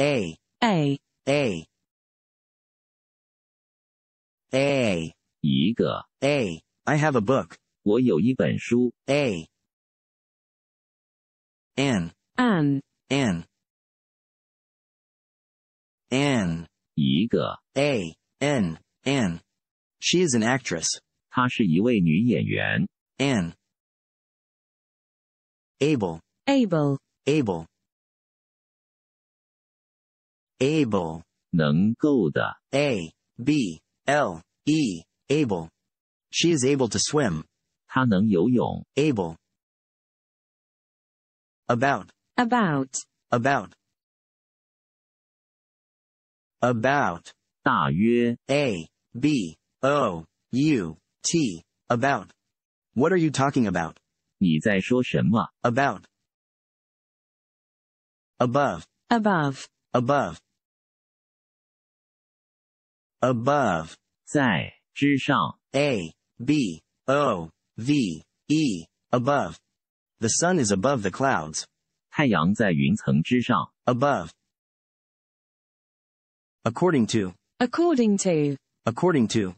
A a A they 一个 they I have a book 我有一本书 they an an an an 一个 a she is an actress 她是一位女演员 an able able able able 能够的 a b l e able she is able to swim 她能游泳 able about about about about 大约 a b o u t about what are you talking about 你在说什么 about above above above above, 在之上。A, B, A B O V E. above. The sun is above the clouds. Above, According to. According to. According to.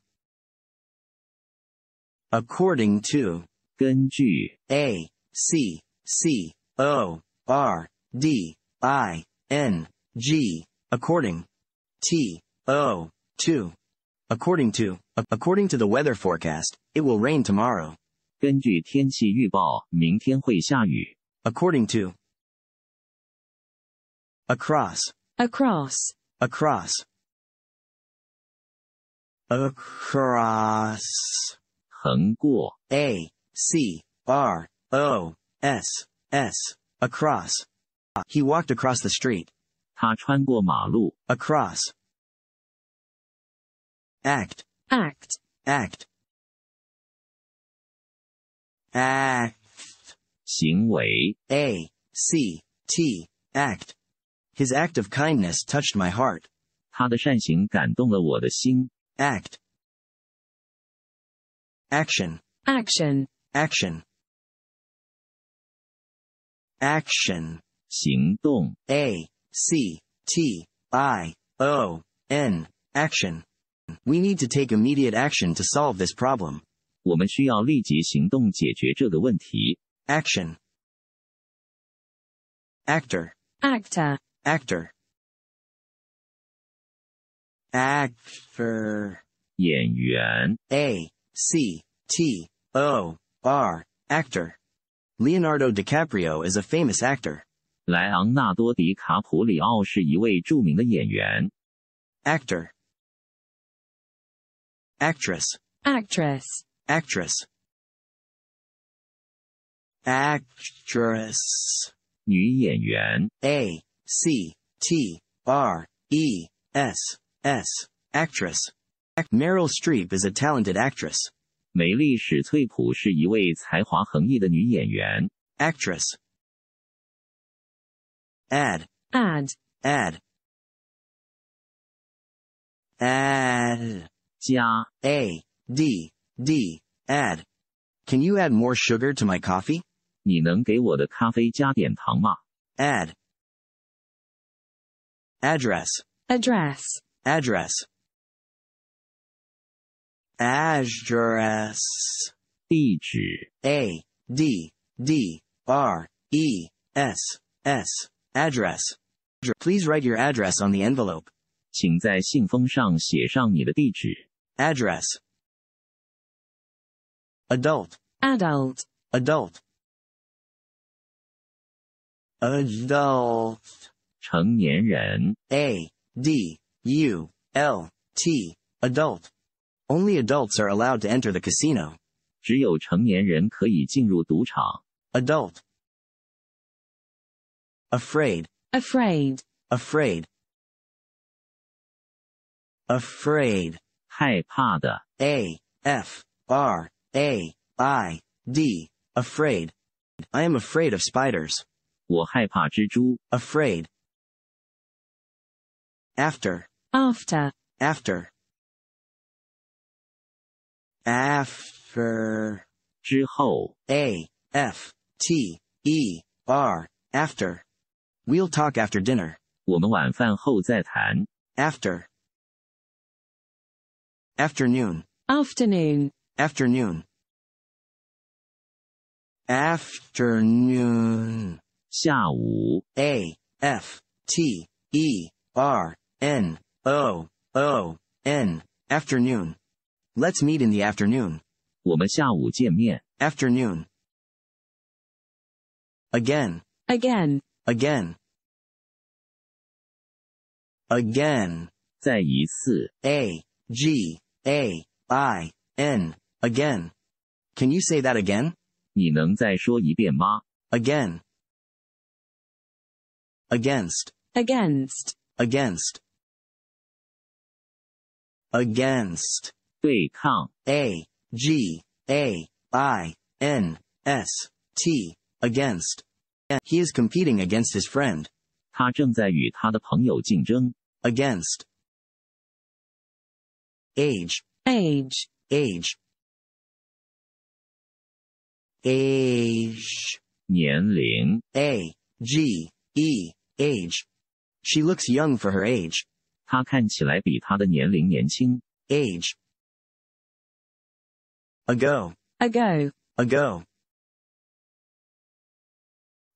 According to. 根据。A, C, C, O, according According. T, O, 2. According to, according to the weather forecast, it will rain tomorrow. According to. Across. Across. Across. Across. 横过 A C R O S S. Across. He walked across the street. 他穿过马路. Across act, act, act, act, 行为 a c t act. His act of kindness touched my heart. Act. action, action, action, action, 行动 a c t i o n action. We need to take immediate action to solve this problem. 我们需要立即行动解决这个问题。Action. Actor. Actor. Actor. Actor. 演员。A C T O R. Actor. Leonardo DiCaprio is a famous actor. 莱昂纳多·迪卡普里奥是一位著名的演员。Actor actress, actress, actress, actress，女演员。A C T 女演员. actress. Actress. Meryl Streep is a talented actress. Actress. Add. Add. Add. Add. Jia, A, D, D, add. Can you add more sugar to my coffee? 你能给我的咖啡加点糖吗 Add. Address. Address. Address. Address. 地址 A, D, D, R, E, S, S. Address. Please write your address on the envelope. 请在信封上写上你的地址。Address. Adult. Adult. Adult. Adult. 成年人. A D U L T. Adult. Only adults are allowed to enter the casino. 只有成年人可以进入赌场. Adult. Afraid. Afraid. Afraid. Afraid. 害怕的。A F R A I D afraid. I am afraid of spiders. 我害怕蜘蛛。Afraid. After. After. After. After. 之后。A F T E R after. We'll talk after dinner. 我们晚饭后再谈。After. Afternoon. Afternoon. Afternoon. Afternoon. 下午 A F T E R N O O N. Afternoon. Let's meet in the afternoon. 我们下午见面 Afternoon. Again. again, Again. Again. 再一次 A G a, I, N, again. Can you say that again? 你能再说一遍吗? Again. Against. Against. Against. Against. 对抗. A, G, A, I, N, S, T, against. He is competing against his friend. 他正在与他的朋友竞争. Against age age age，age 年龄 a g She looks young for her age。她看起来比她的年龄年轻。age ago ago ago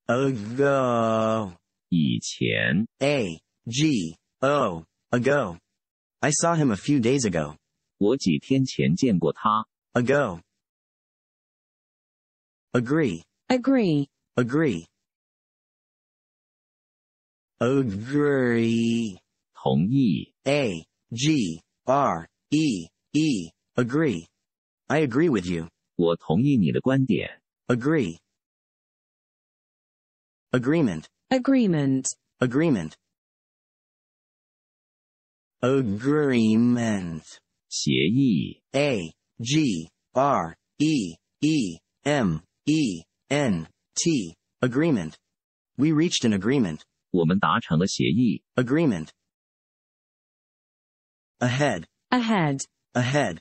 ago 以前 a g o ago I saw him a few days ago. 我几天前见过他. Ago. Agree. Agree. Agree. Agree. 同意. A G R E E. Agree. I agree with you. 我同意你的观点.我同意你的观点。Agree. Agreement. Agreement. Agreement agreement 协议 a g r e e m e n t agreement we reached an agreement 我们达成了协议 agreement ahead ahead ahead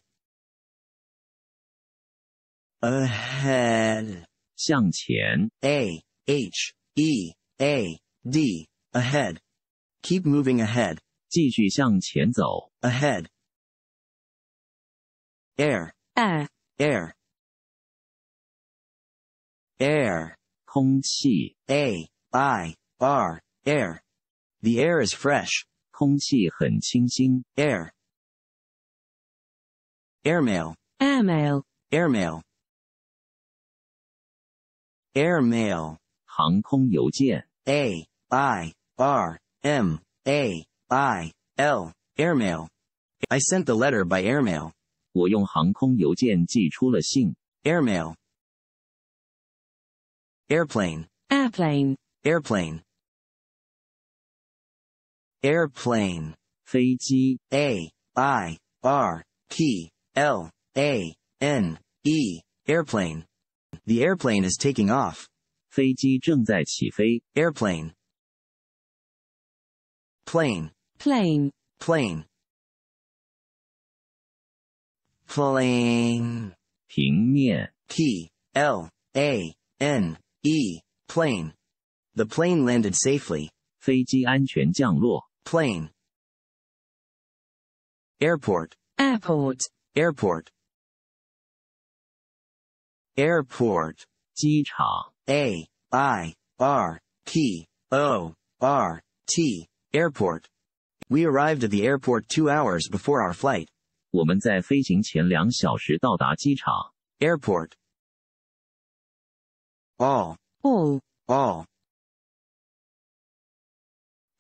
ahead 向前 a h e a d ahead keep moving ahead 继续向前走。Ahead, air, air, air, air. 空气，a i r air. The air is fresh. 空气很清新，air。airmail, airmail, airmail, airmail. 航空邮件，a i r m a I L airmail. I sent the letter by airmail. 我用航空邮件寄出了信。Airmail. Airplane. Airplane. Airplane. Airplane. 飞机。A I R P L A N E. Airplane. The airplane is taking off. 飞机正在起飞. Airplane. Plane. Plane. Plane. Plane. 平面. P L A N E. Plane. The plane landed safely. 飞机安全降落. Plane. Airport. Airport. Airport. Airport. 机场. A I R P O R T. Airport. We arrived at the airport two hours before our flight. Airport. All. All. All.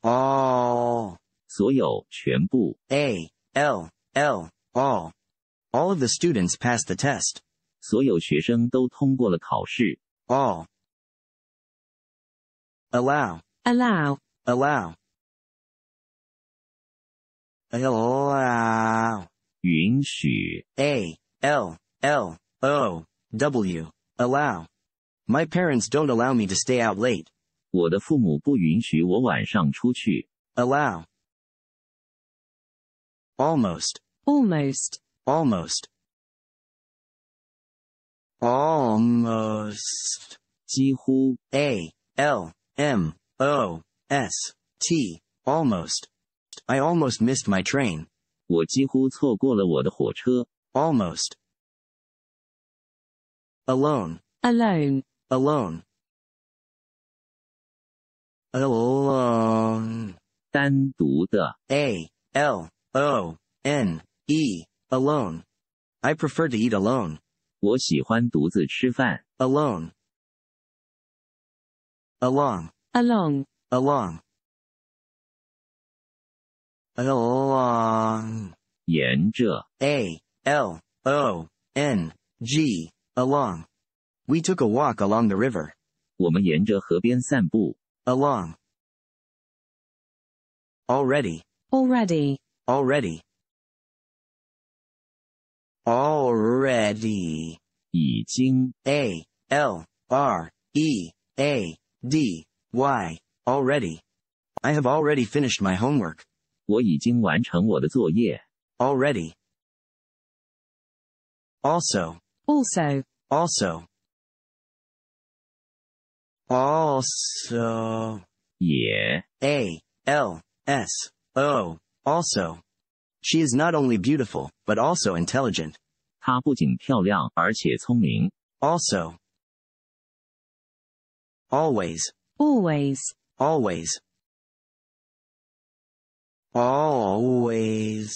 All. 所有，全部。A. L. All. All of the students passed the test. 所有学生都通过了考试. All. Allow. Allow. Allow. Allow. 允许. A L L O W. Allow. My parents don't allow me to stay out late. 我的父母不允许我晚上出去. Allow. Almost. Almost. Almost. Almost. 几乎. A L M O S T. Almost. I almost missed my train. 我几乎错过了我的火车. Almost. Alone. Alone. Alone. Alone. 单独的. A L O N E. Alone. I prefer to eat alone. 我喜欢独自吃饭. Alone. Along. Along. Along along. 沿着 A L O N G along. We took a walk along the river. 我们沿着河边散步. Along. Already. Already. Already. Already. 已经 A L R E A D Y. Already. I have already finished my homework. 我已经完成我的作业。Already. Also. Also. Also. Also. 也。A. L. S. O. Also. She is not only beautiful, but also intelligent. 她不仅漂亮，而且聪明。Also. Always. Always. Always always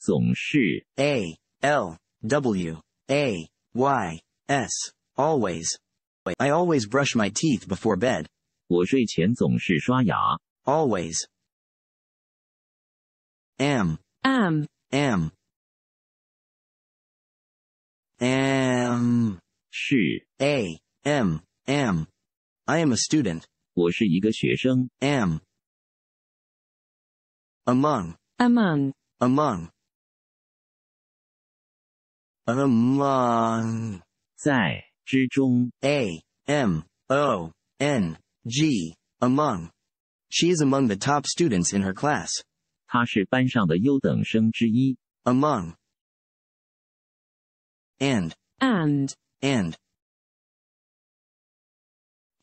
总是 a l w a y s always I always brush my teeth before bed 我睡前总是刷牙 always am am am am 是 a m am am a student 我是一个学生 M among among among among 在之中 a m o n g among she is among the top students in her class 她是班上的优等生之一 among and and and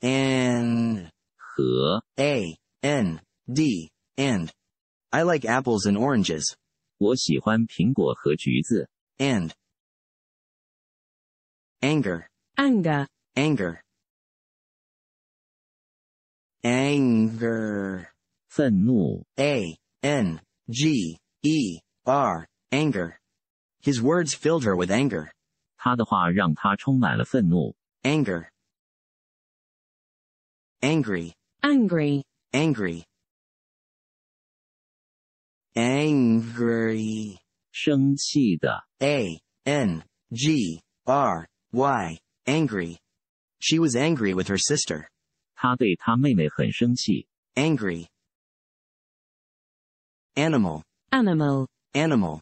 and 和 a n d and I like apples and oranges. 我喜欢苹果和橘子. And anger, anger, anger, anger, 愤怒。a n g e r, anger. His words filled her with anger. Anger. angry, angry, angry, angry 生气的 a n g r y angry she was angry with her sister 她对她妹妹很生气 angry animal animal animal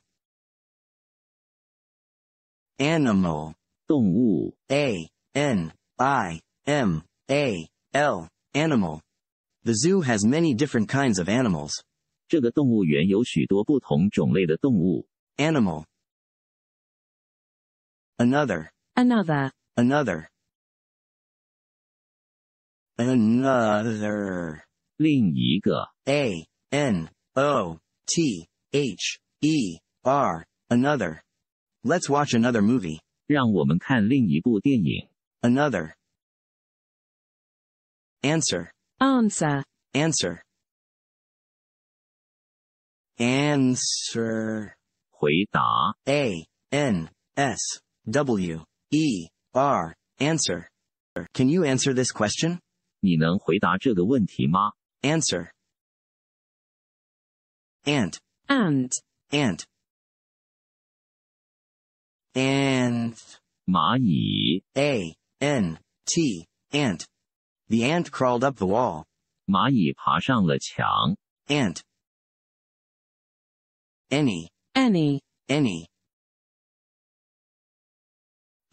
animal 动物 a n i m a l animal the zoo has many different kinds of animals 这个动物园有许多不同种类的动物。Animal. Another. Another. Another. Another. 另一个。A N O T H E R. Another. Let's watch another movie. 让我们看另一部电影。Another. Answer. Answer. Answer answer 回答 a n s w e r answer Can you answer this question? 你能回答这个问题吗 Answer Ant and ant ant 蚂蚁 a n t ant The ant crawled up the wall 蚂蚁爬上了墙 ant any, any, any,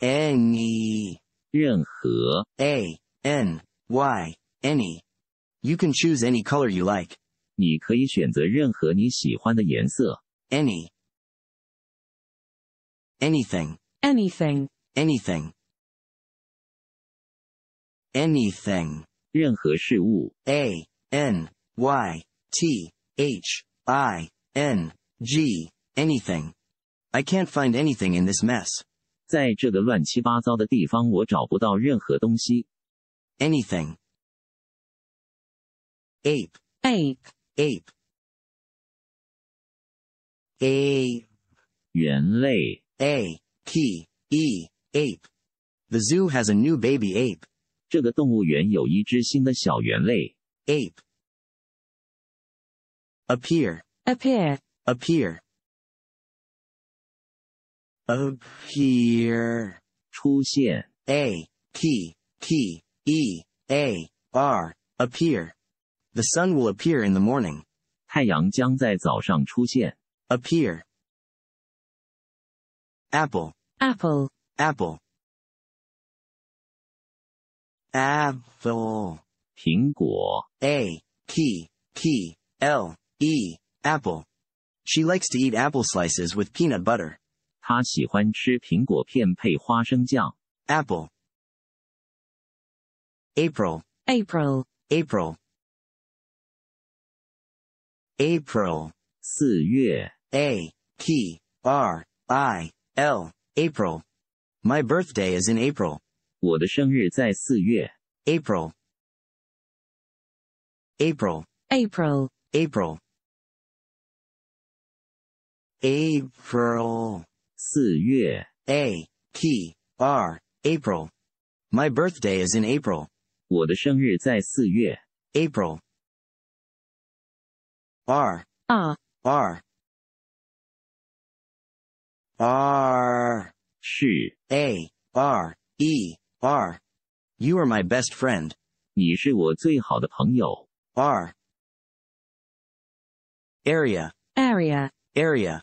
any, 任何 a, n, y, any. You can choose any color you like. 你可以选择任何你喜欢的颜色 Any, anything, anything, anything, anything. 任何事物 A, n, y, t, h, i, n, Gee, anything. I can't find anything in this mess. 在这个乱七八糟的地方，我找不到任何东西。Anything? Ape. Ape. Ape. A. 人类。A. A P E. Ape. The zoo has a new baby ape. 这个动物园有一只新的小猿类. Ape. Appear. Appear appear appear 出现 a p p e a r appear the sun will appear in the morning 太阳将在早上出现 appear apple apple apple apple 苹果 a p p l e apple she likes to eat apple slices with peanut butter. Apple. April. April. April. April. 四月. A P R I L. April. My birthday is in April. April. April. April. April. April. 四月 A P R April. My birthday is in April. 我的生日在四月 April. R R R R 是 A R E R. You are my best friend. 你是我最好的朋友 R. Area. Area. Area.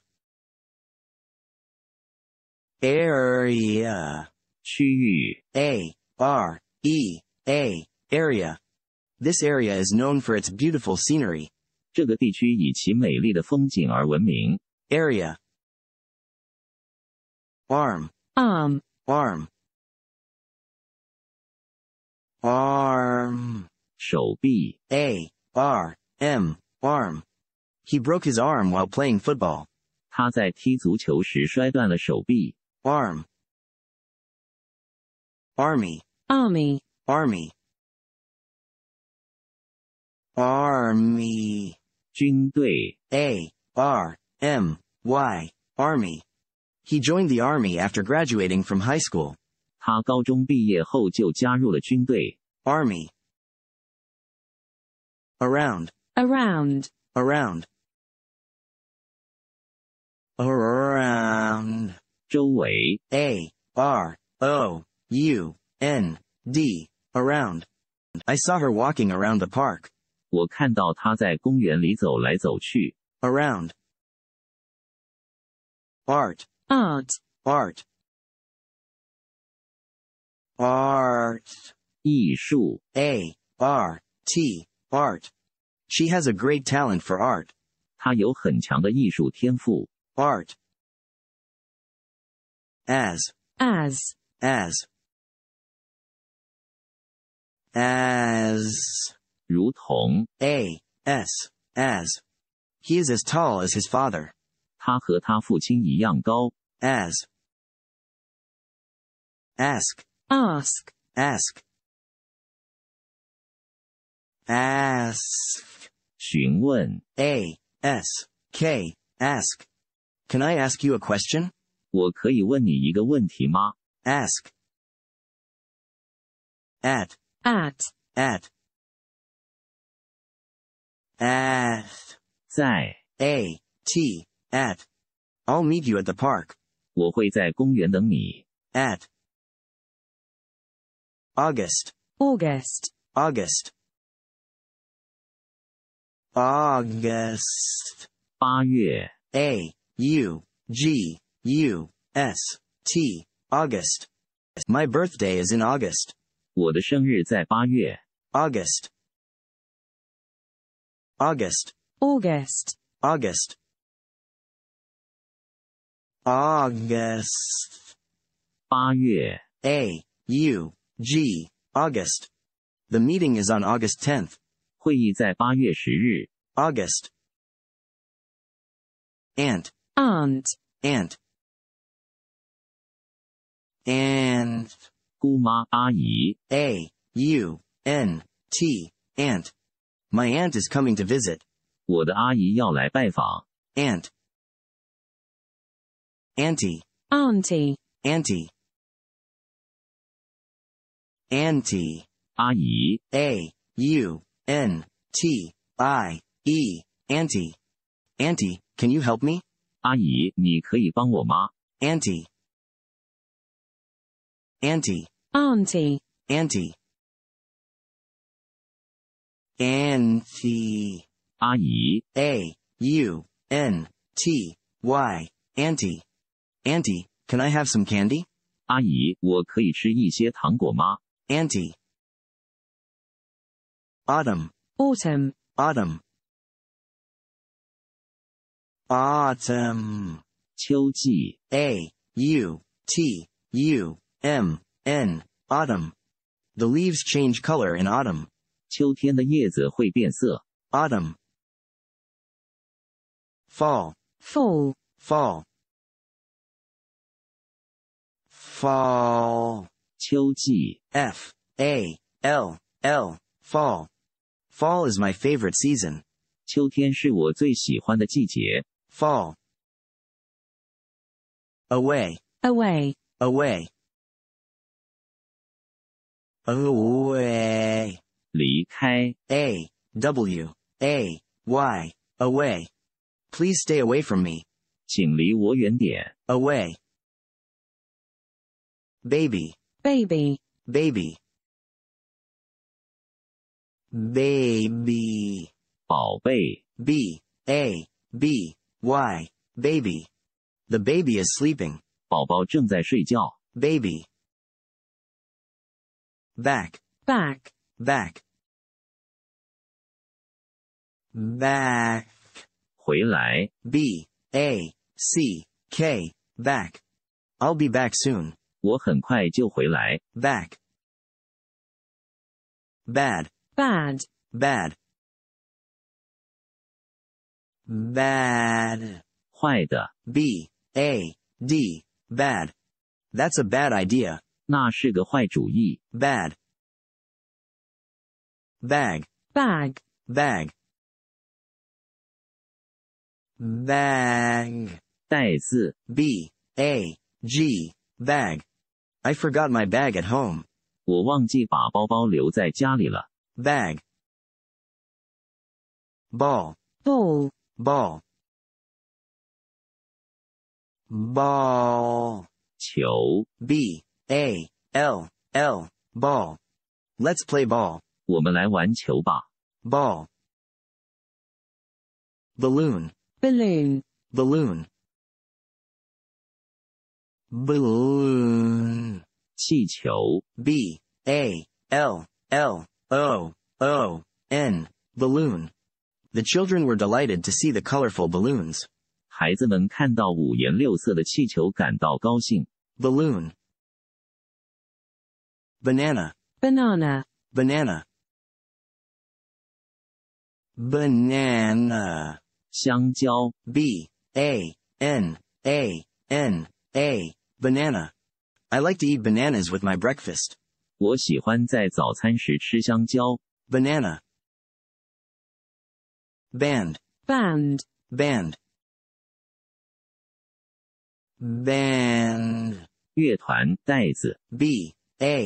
Area. 区域 A R E A area. This area is known for its beautiful scenery. Area. Arm. Arm. Arm. Arm. 手臂 A R M. Arm. He broke his arm while playing football. 他在踢足球时摔断了手臂。arm army army army army 军队 a r m y army he joined the army after graduating from high school 他高中毕业后就加入了军队 army around around around around Arundaway, A R O U N D, around. I saw her walking around the park. 我看到她在公园里走来走去. Around. Art. Art. Art. Art. 艺术。A R T. Art. She has a great talent for art. 她有很强的艺术天赋. Art as as as as 如同 a s as he is as tall as his father 他和他父亲一样高 as ask ask ask ask 询问 a s k ask can i ask you a question 我可以问你一个问题吗？Ask at at at at 在 a t at I'll meet you at the park. 我会在公园等你。at August August August August 八月 a u g U S T August. My birthday is in August. 我的生日在八月. August. August. August. August. August. 八月. A U G August. The meeting is on August 10th. 会议在八月十日. August. Aunt. Aunt. Aunt and Uma Ayi. A U N T aunt. My aunt is coming to visit. Aunt, Auntie. Auntie. Auntie. Auntie. 阿姨。A U N T I E. Auntie. Auntie, can you help me? 阿姨，你可以帮我吗？Auntie. Auntie. Auntie. Auntie. Auntie. 阿姨。A U N T Y. Auntie. Auntie, can I have some candy? 阿姨，我可以吃一些糖果吗？Auntie. Autumn. Autumn. Autumn. Autumn. 秋季。A U T U M N autumn. The leaves change color in autumn. Autumn. Fall. Fall. Fall. Fall. 秋季。F A L L. Fall. Fall is my favorite season. Fall Away. Away. Away away 离开 a w a y away please stay away from me 请离我远点 away baby baby baby baby 宝贝 b a b y baby the baby is sleeping 宝宝正在睡觉 baby back, back, back, back. 回来. B A C K. Back. back i k back。I'll be back soon. 我很快就回来. Back. Bad, bad, bad, bad. 坏的. B A D. Bad. That's a bad idea。那是个坏主意。Bad. Bag. Bag. Bag. Bag. 袋子。B A G. Bag. I forgot my bag at home. 我忘记把包包留在家里了. Bag. Ball. Ball. Ball. Ball. 球。B a L L ball. Let's play ball. Ball. Balloon. Balloon. Balloon. Balloon. 气球。B A L B A L L O O N Balloon. The children were delighted to see the colorful balloons. 孩子们看到五颜六色的气球感到高兴。Balloon banana banana banana banana 香蕉 b a n a n a banana I like to eat bananas with my breakfast 我喜欢在早餐时吃香蕉 banana band band band band 乐团袋子 b a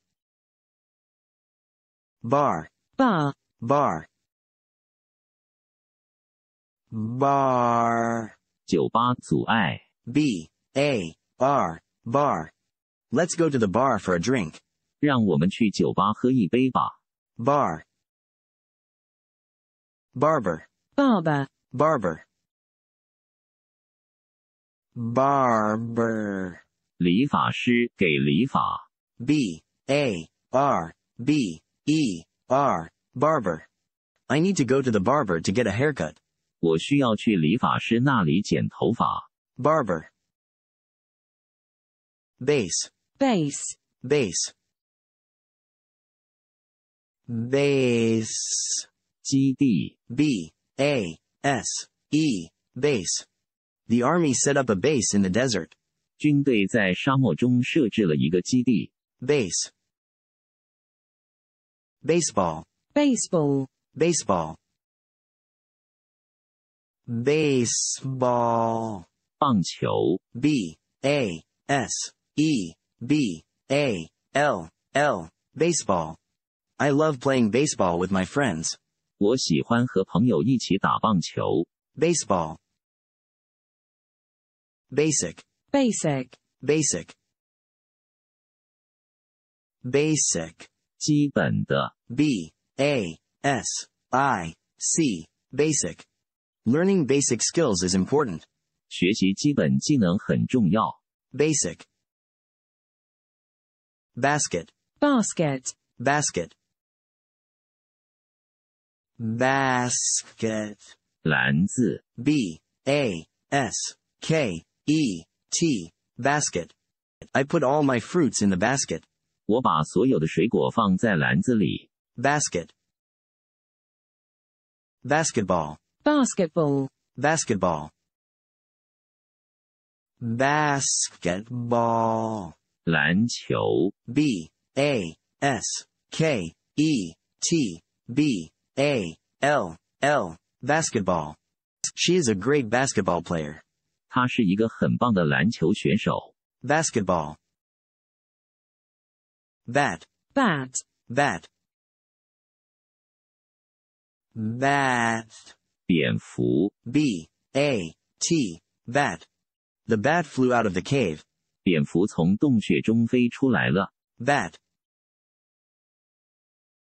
bar bar bar，bar bar a r bar。Let's go to the bar for a drink. drink。让我们去酒吧喝一杯吧。bar barber barber barber barber 理发师给理发。b a B A R, B. E. R. Barber. I need to go to the barber to get a haircut. 我需要去理发师那里剪头发. Barber. Base. Base. Base. Base. 基地. B A S E. Base. The army set up a base in the desert. 军队在沙漠中设置了一个基地. Base. Baseball. Baseball. Baseball. Baseball. 棒球。B A S E B a s e b a l l. Baseball. I love playing baseball with my friends. 我喜欢和朋友一起打棒球. Baseball. Basic. Basic. Basic. Basic. 基本的 B A S I C basic. Learning basic skills is important. 学习基本技能很重要. Basic. Basket. Basket. Basket. Basket. 篮子。B A S B a s k e t. basket. I put all my fruits in the basket. 我把所有的水果放在篮子里。basket basketball basketball basketball basketball 篮球 b a s k e t b a l l basketball She is a great basketball player. Basketball that, that, that, bat, 蝙蝠 b a t, bat. The bat flew out of the cave. 蝙蝠从洞穴中飞出来了。Bat,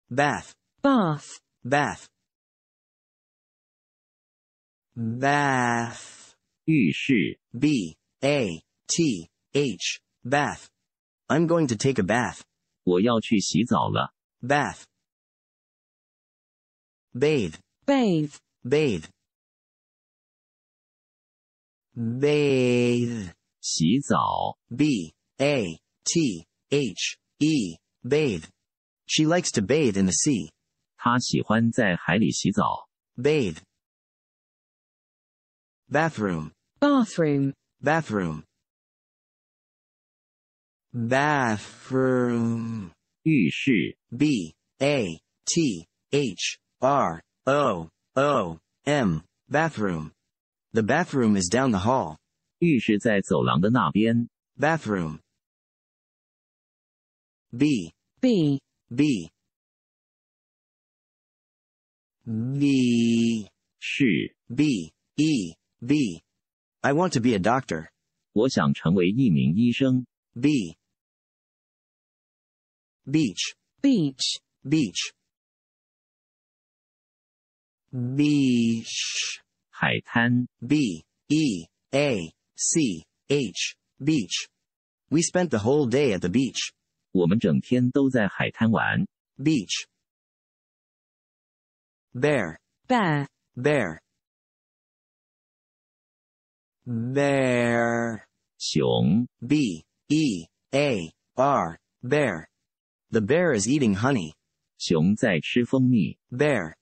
bath, bath, bath, bath, 浴室 b a t h, bath. I'm going to take a bath. 我要去洗澡了。Bath, bathe, bathe, bathe, bathe. 洗澡. B a t h e. bathe. She likes to bathe in the sea. 她喜欢在海里洗澡。Bathe, bathroom, bathroom, bathroom bathroom she b a t h r o o m bathroom the bathroom is down the hall 浴室在走廊的那边 bathroom b b b b 是 b e b I want to be a doctor 我想成为一名医生 b beach beach beach beach 海滩 b e a c h beach we spent the whole day at the beach 我们整天都在海滩玩 beach bear bear bear bear 熊 b e a r bear the bear is eating honey. Bear.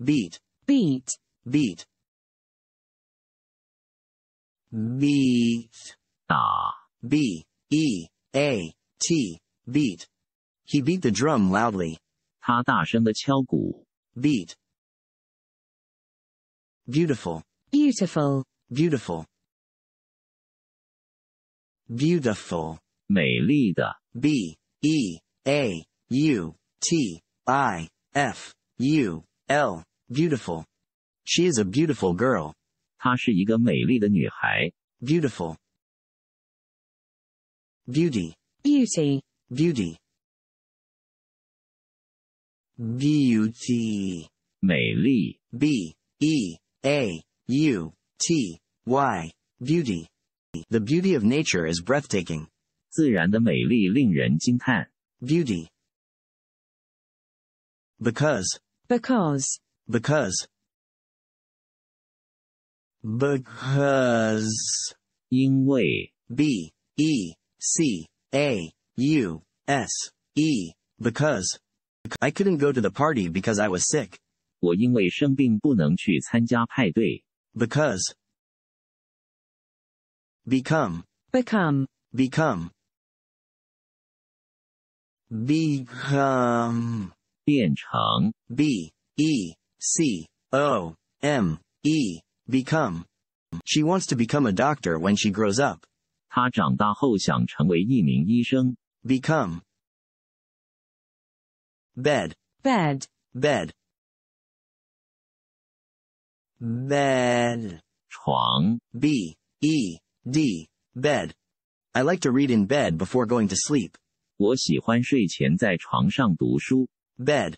Beat. Beat. Beat. Beat. Ah. B e a t. Beat. He beat the drum loudly. Beat. Beautiful. Beautiful. Beautiful. Beautiful. 美丽的 b e a u t i f u l beautiful. She is a beautiful girl. 她是一个美丽的女孩。Beautiful. Beauty. Beauty. Beauty. Beauty. 美丽 b e a u t y beauty. The beauty of nature is breathtaking. 自然的美丽令人惊叹。Beauty. Because. Because. Because. Because. 因为。B E C A U S E. Because. I couldn't go to the party because I was sick. 我因为生病不能去参加派对。Because. Become. Become. Become become um, 变成 b e c o m e become She wants to become a doctor when she grows up. Become. bed bed bed bed 床 b e d bed. I like to read in bed before going to sleep. 我喜欢睡前在床上读书。Bed。